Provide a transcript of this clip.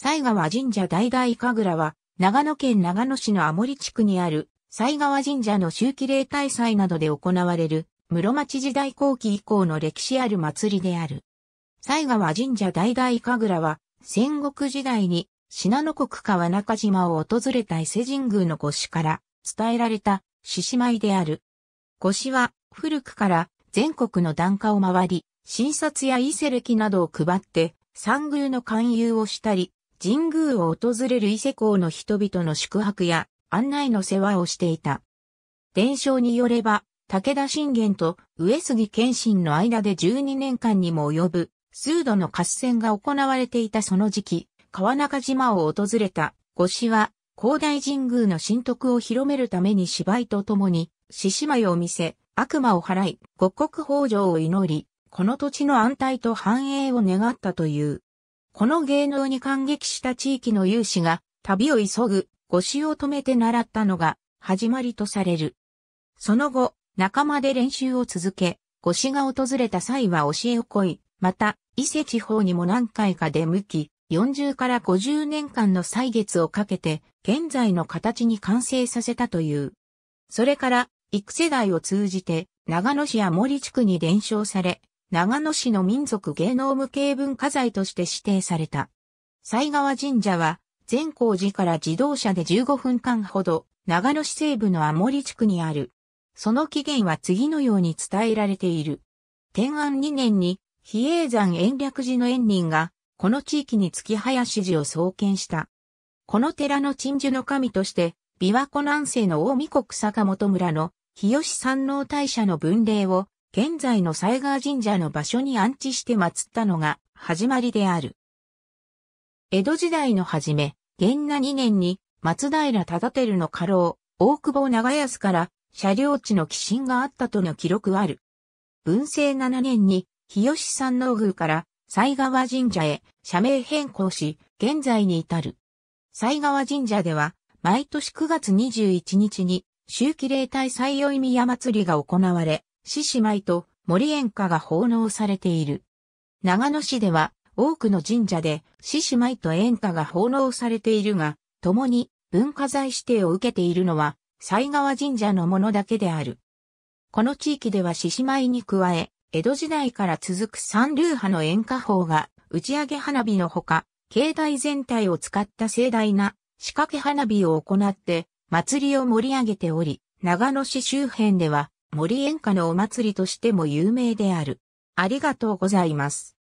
西川神社代々神楽は、長野県長野市の阿森地区にある、西川神社の秋季例大祭などで行われる、室町時代後期以降の歴史ある祭りである。西川神社代々神楽は、戦国時代に、信濃国川中島を訪れた伊勢神宮の御師から伝えられた獅子舞である。御師は古くから全国の檀家を回り、診察や伊勢歴などを配って、三宮の勧誘をしたり、神宮を訪れる伊勢港の人々の宿泊や案内の世話をしていた。伝承によれば、武田信玄と上杉謙信の間で12年間にも及ぶ数度の合戦が行われていたその時期、川中島を訪れた五子は、広大神宮の神徳を広めるために芝居と共に、獅子舞を見せ、悪魔を払い、五穀豊穣を祈り、この土地の安泰と繁栄を願ったという。この芸能に感激した地域の有志が旅を急ぐ、護士を止めて習ったのが始まりとされる。その後、仲間で練習を続け、護士が訪れた際は教えをこい、また、伊勢地方にも何回か出向き、40から50年間の歳月をかけて、現在の形に完成させたという。それから、幾世代を通じて、長野市や森地区に伝承され、長野市の民族芸能無形文化財として指定された。西川神社は、善光寺から自動車で15分間ほど、長野市西部の青森地区にある。その起源は次のように伝えられている。天安2年に、比叡山延暦寺の縁人が、この地域に月林寺を創建した。この寺の鎮守の神として、琵琶湖南西の大見国坂本村の日吉山王大社の分霊を現在の西川神社の場所に安置して祀ったのが始まりである。江戸時代の初め、元那2年に松平忠輝の家老、大久保長安から車両地の寄進があったとの記録ある。文政7年に日吉山の宮から西川神社へ社名変更し、現在に至る。西川神社では、毎年9月21日に、周期霊体祭宵宮祭りが行われ、獅子舞と森演歌が奉納されている。長野市では多くの神社で獅子舞と演歌が奉納されているが、共に文化財指定を受けているのは、西川神社のものだけである。この地域では獅子舞に加え、江戸時代から続く三流派の演歌法が打ち上げ花火のほか、境内全体を使った盛大な仕掛け花火を行って祭りを盛り上げており、長野市周辺では森演歌のお祭りとしても有名である。ありがとうございます。